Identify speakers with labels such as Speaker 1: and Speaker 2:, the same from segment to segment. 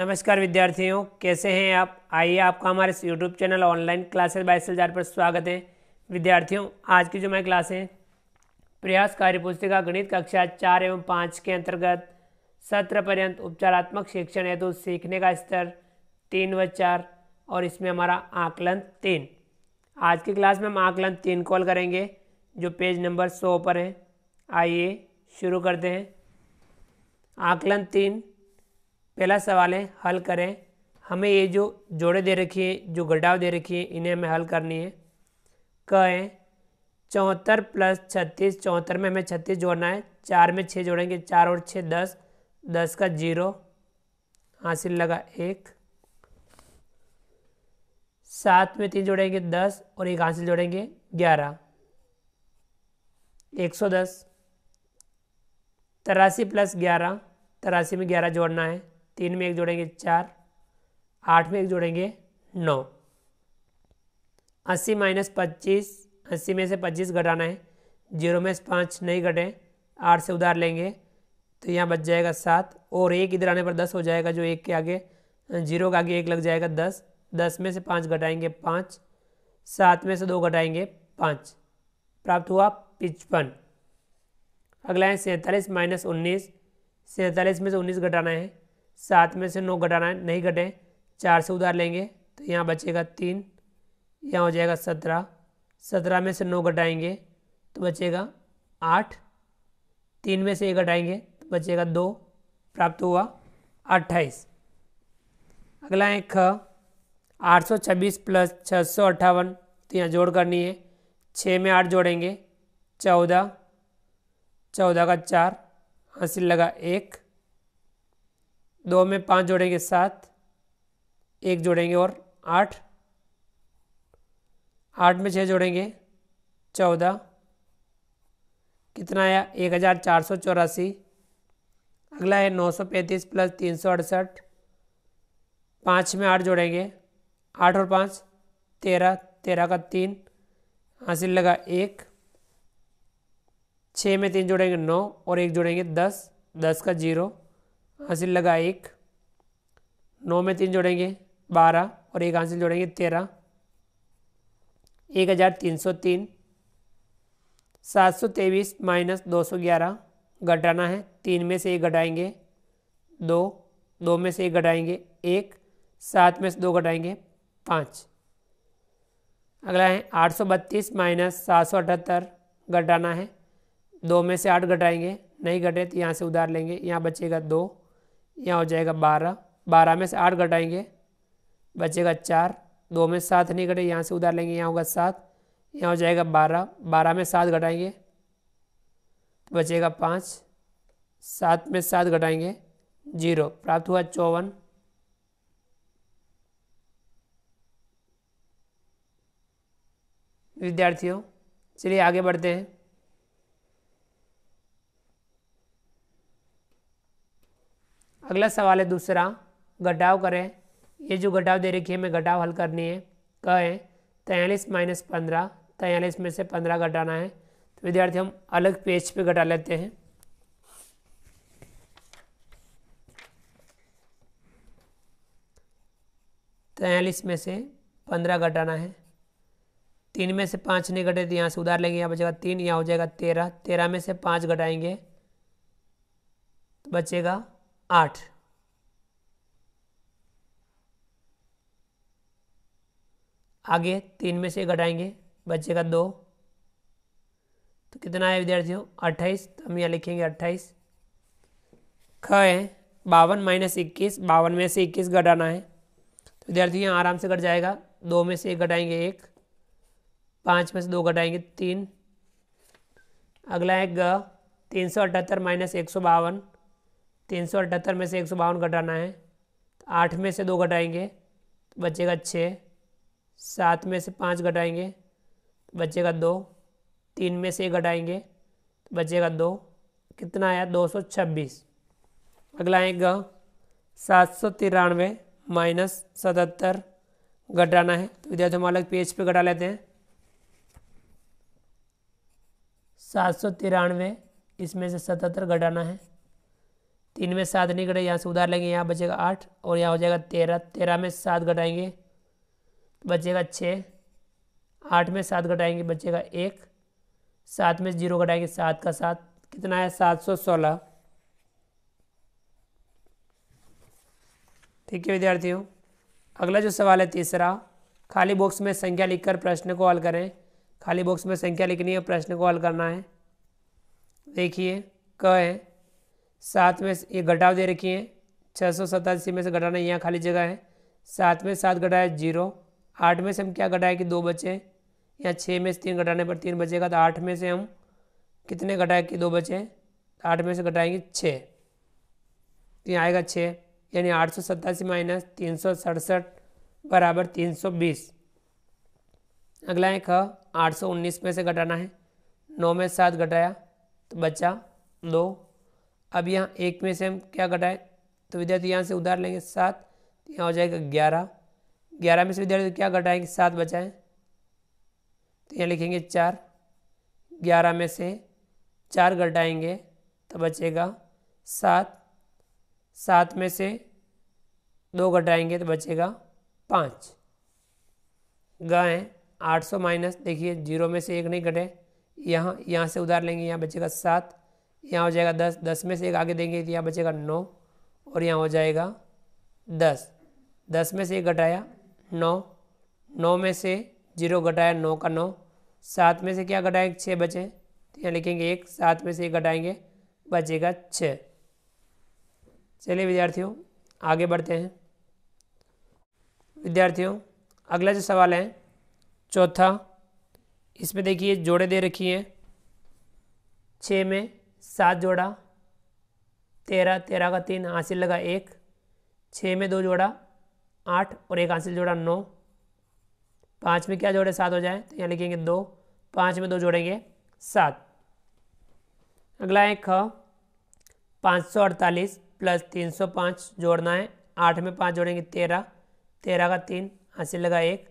Speaker 1: नमस्कार विद्यार्थियों कैसे हैं आप आइए आपका हमारे YouTube channel online classes by सिलजार पर स्वागत है विद्यार्थियों आज की जो मैं क्लास है प्रयास कार्य पुस्तिका गणित कक्षा चार एवं पाँच के अंतर्गत सत्र पर्यंत उपचारात्मक शिक्षण हेतु सीखने का स्तर तीन व चार और इसमें हमारा आकलन तीन आज की क्लास में हम आकलन तीन कॉल करेंगे जो पेज नंबर सौ पर है आइए शुरू करते हैं आकलन तीन पहला सवाल है हल करें हमें ये जो जोड़े दे रखी है जो घटाव दे रखी है इन्हें हमें हल करनी है कहें चौहत्तर प्लस छत्तीस चौहत्तर में हमें छत्तीस जोड़ना है चार में छः जोड़ेंगे चार और छः दस दस का जीरो हासिल लगा एक सात में तीन जोड़ेंगे दस और एक हासिल जोड़ेंगे ग्यारह एक सौ दस तिरासी प्लस ग्यारह तिरासी में ग्यारह जोड़ना है तीन में एक जोड़ेंगे चार आठ में एक जोड़ेंगे नौ अस्सी माइनस पच्चीस अस्सी में से पच्चीस घटाना है जीरो में से पाँच नहीं घटे आठ से उधार लेंगे तो यहाँ बच जाएगा सात और एक इधर आने पर दस हो जाएगा जो एक के आगे जीरो के आगे एक लग जाएगा दस दस में से पाँच घटाएंगे पाँच सात में से दो घटाएंगे पाँच प्राप्त हुआ पिचपन अगला है सैंतालीस माइनस उन्नीस सैंतालीस में से उन्नीस घटाना है सात में से नौ घटाना है नहीं घटे चार से उधार लेंगे तो यहाँ बचेगा तीन यहाँ हो जाएगा सत्रह सत्रह में से नौ घटाएंगे तो बचेगा आठ तीन में से एक घटाएंगे तो बचेगा दो प्राप्त हुआ अट्ठाईस अगला है ख आठ सौ छब्बीस प्लस छः सौ अट्ठावन तो यहाँ जोड़ करनी है छः में आठ जोड़ेंगे चौदह चौदह का चार हासिल लगा एक दो में पाँच जोड़ेंगे सात एक जोड़ेंगे और आठ आठ में छः जोड़ेंगे चौदह कितना आया एक हज़ार चार सौ चौरासी अगला है नौ सौ पैंतीस प्लस तीन सौ अड़सठ पाँच में आठ जोड़ेंगे आठ और पाँच तेरह तेरह का तीन हासिल लगा एक छः में तीन जोड़ेंगे नौ और एक जोड़ेंगे दस दस का जीरो हासिल लगा एक नौ में तीन जोड़ेंगे बारह और एक हासिल जोड़ेंगे तेरह एक हज़ार तीन सौ तीन सात सौ तेईस माइनस दो सौ ग्यारह घटाना है तीन में से एक घटाएंगे दो दो में से एक घटाएंगे एक सात में से दो घटाएंगे पाँच अगला है आठ सौ बत्तीस माइनस सात सौ अठहत्तर घटाना है दो में से आठ घटाएंगे नहीं घटे तो यहाँ से उधार लेंगे यहाँ बचेगा दो यहाँ हो जाएगा बारह बारह में से आठ घटाएंगे बचेगा चार दो में सात नहीं घटे यहाँ से उधार लेंगे यहाँ होगा सात यहाँ हो जाएगा बारह बारह में सात घटाएंगे तो बचेगा पाँच सात में सात घटाएंगे जीरो प्राप्त हुआ चौवन विद्यार्थियों चलिए आगे बढ़ते हैं अगला सवाल है दूसरा घटाव करें ये जो घटाव दे रखी है हमें घटाव हल करनी है कहें तयालीस माइनस पंद्रह तयालीस में से पंद्रह घटाना है तो विद्यार्थी हम अलग पेज पे घटा लेते हैं तयालीस में से पंद्रह घटाना है तीन में से पाँच नहीं घटे तो यहाँ से उधार लेंगे यहाँ बचेगा तीन यहाँ हो जाएगा तेरह तेरह में से पाँच घटाएंगे तो बचेगा आठ आगे तीन में से घटाएंगे बच्चे का दो तो कितना है विद्यार्थियों अट्ठाईस तो हम यहाँ लिखेंगे अट्ठाईस ख है बावन माइनस इक्कीस बावन में से इक्कीस घटाना है तो विद्यार्थी यहाँ आराम से घट जाएगा दो में से एक घटाएंगे एक पाँच में से दो घटाएंगे तीन अगला है ग तीन सौ अठहत्तर माइनस एक सौ बावन तीन सौ अठहत्तर में से एक सौ बावन घटाना है तो आठ में से दो घटाएंगे तो बचेगा छः सात में से पाँच घटाएंगे तो बचेगा दो तीन में से एक घटाएंगे तो बचेगा दो कितना आया दो सौ छब्बीस अगला आएगा सात सौ तिरानवे माइनस सतहत्तर घटाना है तो विद्यार्थी हम अलग पेज पे घटा लेते हैं सात सौ तिरानवे इसमें से सतहत्तर घटाना है तीन में सात नहीं घटे यहाँ से उधार लेंगे यहाँ बचेगा आठ और यहाँ हो जाएगा तेरह तेरह में सात घटाएंगे बचेगा छः आठ में सात घटाएंगे बचेगा एक सात में जीरो घटाएंगे सात का सात कितना है सात सौ सोलह ठीक है विद्यार्थियों अगला जो सवाल है तीसरा खाली बॉक्स में संख्या लिखकर प्रश्न को हल करें खाली बॉक्स में संख्या लिखनी है प्रश्न को हल करना है देखिए क है सात में ये घटाव दे रखी है छः सौ सतासी में से घटाना यहाँ खाली जगह है सात में सात घटाया जीरो आठ में से हम क्या घटाए कि दो बचे या छः में से तीन घटाने पर तीन बचेगा तो आठ में से हम कितने घटाए कि दो बचे तो आठ में से घटाएंगे छः तो यहाँ आएगा छः यानी आठ सौ सत्तासी माइनस तीन सौ सड़सठ बराबर तीन सौ बीस अगला है ख आठ सौ उन्नीस में से घटाना है नौ में सात घटाया तो बचा दो अब यहाँ एक में से हम क्या घटाएं तो विद्यार्थी यहाँ से उधार लेंगे सात तो यहाँ हो जाएगा ग्यारह ग्यारह में से विद्यार्थी क्या घटाएंगे सात बचाएं तो यहाँ लिखेंगे चार ग्यारह में से चार घटाएंगे तो बचेगा सात सात में से दो घटाएंगे तो बचेगा पाँच गाय आठ सौ माइनस देखिए जीरो में से एक नहीं घटे यहाँ यहाँ से उधार लेंगे यहाँ बचेगा सात यहाँ हो जाएगा दस दस में से एक आगे देंगे तो यहाँ बचेगा नौ और यहाँ हो जाएगा दस दस में से एक घटाया नौ नौ में से जीरो घटाया नौ का नौ सात में से क्या घटाएंगे छः बचे तो यहाँ लिखेंगे एक सात में से एक घटाएँगे बचेगा छः चलिए विद्यार्थियों आगे बढ़ते हैं विद्यार्थियों अगला जो सवाल है चौथा इसमें देखिए जोड़े दे रखी हैं छः में सात जोड़ा तेरह तेरह का तीन हासिल लगा एक छः में दो जोड़ा आठ और एक हासिल जोड़ा नौ पाँच में क्या जोड़े सात हो जाए तो यहाँ लिखेंगे दो पाँच में दो जोड़ेंगे सात अगला है ख पाँच सौ अड़तालीस प्लस तीन सौ पाँच जोड़ना है आठ में पाँच जोड़ेंगे तेरह तेरह का तीन हासिल लगा एक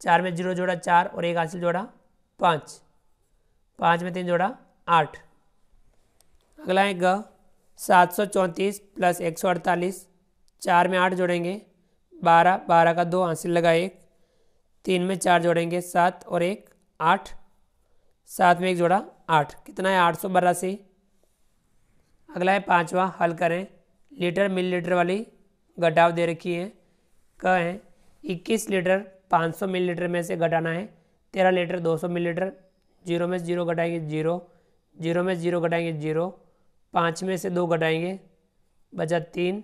Speaker 1: चार में जीरो जोड़ा चार और एक हासिल जोड़ा पाँच पाँच में तीन जोड़ा आठ अगला है ग सात सौ चौंतीस प्लस एक सौ अड़तालीस चार में आठ जोड़ेंगे बारह बारह का दो हासिल लगा एक तीन में चार जोड़ेंगे सात और एक आठ सात में एक जोड़ा आठ कितना है आठ सौ बरासी अगला है पांचवा हल करें लीटर मिल लीटर वाली घटाव दे रखी है क है इक्कीस लीटर पाँच सौ मिल लीटर में से घटाना है तेरह लीटर दो सौ मिली लीटर जीरो में जीरो घटाएंगे जीरो जीरो में जीरो घटाएंगे जीरो पाँच में से दो घटाएंगे बचा तीन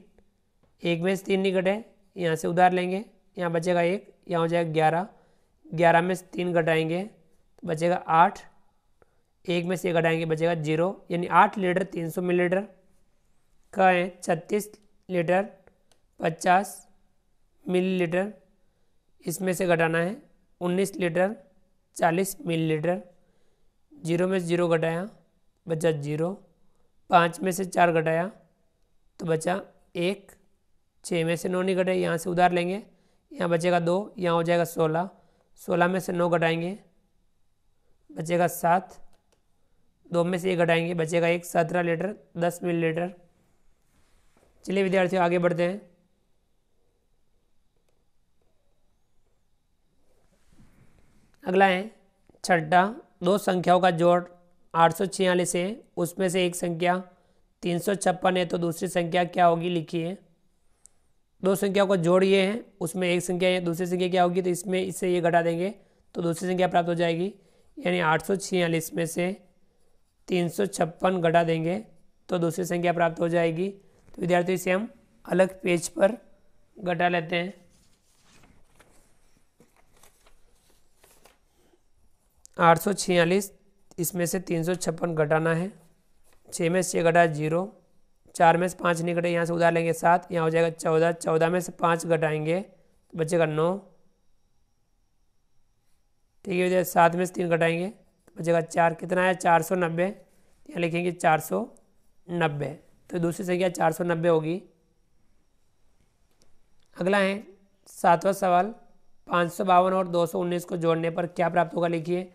Speaker 1: एक में से तीन नहीं घटे यहाँ से उधार लेंगे यहाँ बचेगा एक यहाँ हो जाएगा ग्यारह ग्यारह में से तीन घटाएंगे तो बचेगा आठ एक में से घटाएंगे बचेगा जीरो यानी आठ लीटर तीन सौ मिलीलीटर का है छत्तीस लीटर पचास मिलीलीटर इसमें से घटाना है उन्नीस लीटर चालीस मिलीलीटर जीरो में से जीरो घटाया बचा जीरो पाँच में से चार घटाया तो बचा एक छः में से नौ नहीं घटाए यहाँ से उधार लेंगे यहाँ बचेगा दो यहाँ हो जाएगा सोलह सोलह में से नौ घटाएंगे बचेगा सात दो में से एक घटाएंगे बचेगा एक सत्रह लीटर दस मिली लीटर चलिए विद्यार्थियों आगे बढ़ते हैं अगला है छठा दो संख्याओं का जोड़ आठ है उसमें से एक संख्या तीन है तो दूसरी संख्या क्या होगी लिखिए दो संख्याओं को जोड़िए हैं उसमें एक संख्या है दूसरी संख्या क्या होगी तो इसमें इससे ये घटा देंगे तो दूसरी संख्या प्राप्त हो जाएगी यानी आठ में से तीन घटा देंगे तो दूसरी संख्या प्राप्त हो जाएगी तो विद्यार्थी इसे हम अलग पेज पर घटा लेते हैं आठ सौ छियालीस इसमें से तीन सौ छप्पन घटाना है छः में से छः घटा जीरो चार में से पाँच नहीं घटे यहाँ से उधार लेंगे सात यहाँ हो जाएगा चौदह चौदह में से पाँच घटाएंगे तो बचेगा नौ ठीक है सात में से तीन घटाएंगे तो बचेगा चार कितना आया चार सौ नब्बे यहाँ लिखेंगे चार सौ नब्बे तो दूसरी संख्या चार सौ नब्बे होगी अगला है सातवां सवाल पाँच सौ बावन और दो सौ उन्नीस को जोड़ने पर क्या प्राप्त होगा लिखिए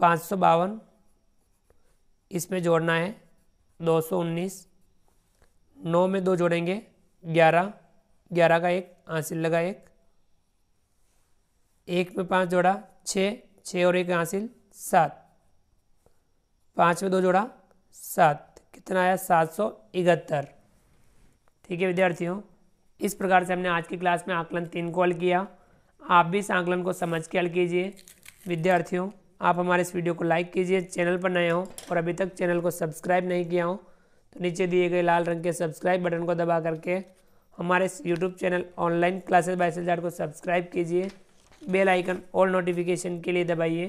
Speaker 1: पाँच सौ बावन इसमें जोड़ना है दो सौ उन्नीस नौ में दो जोड़ेंगे ग्यारह ग्यारह का एक हासिल लगा एक एक में पाँच जोड़ा छः छः और एक हासिल सात पाँच में दो जोड़ा सात कितना आया सात सौ इकहत्तर ठीक है विद्यार्थियों इस प्रकार से हमने आज की क्लास में आकलन तीन को हल किया आप भी इस आकलन को समझ के हल कीजिए विद्यार्थियों आप हमारे इस वीडियो को लाइक कीजिए चैनल पर नए हो और अभी तक चैनल को सब्सक्राइब नहीं किया हो तो नीचे दिए गए लाल रंग के सब्सक्राइब बटन को दबा करके हमारे इस YouTube channel online classes by सेल को सब्सक्राइब कीजिए बेल आइकन और नोटिफिकेशन के लिए दबाइए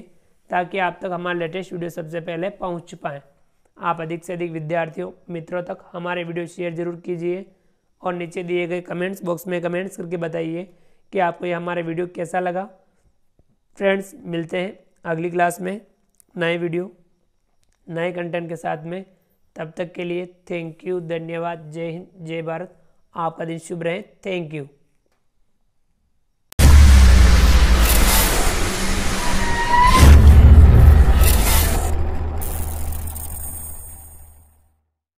Speaker 1: ताकि आप तक हमारे लेटेस्ट वीडियो सबसे पहले पहुँच पाएँ आप अधिक से अधिक विद्यार्थियों मित्रों तक हमारे वीडियो शेयर जरूर कीजिए और नीचे दिए गए कमेंट्स बॉक्स में कमेंट्स करके बताइए कि आपको ये हमारा वीडियो कैसा लगा फ्रेंड्स मिलते हैं अगली क्लास में नए वीडियो नए कंटेंट के साथ में तब तक के लिए थैंक यू धन्यवाद जय हिंद जय भारत आपका दिन शुभ रहे थैंक यू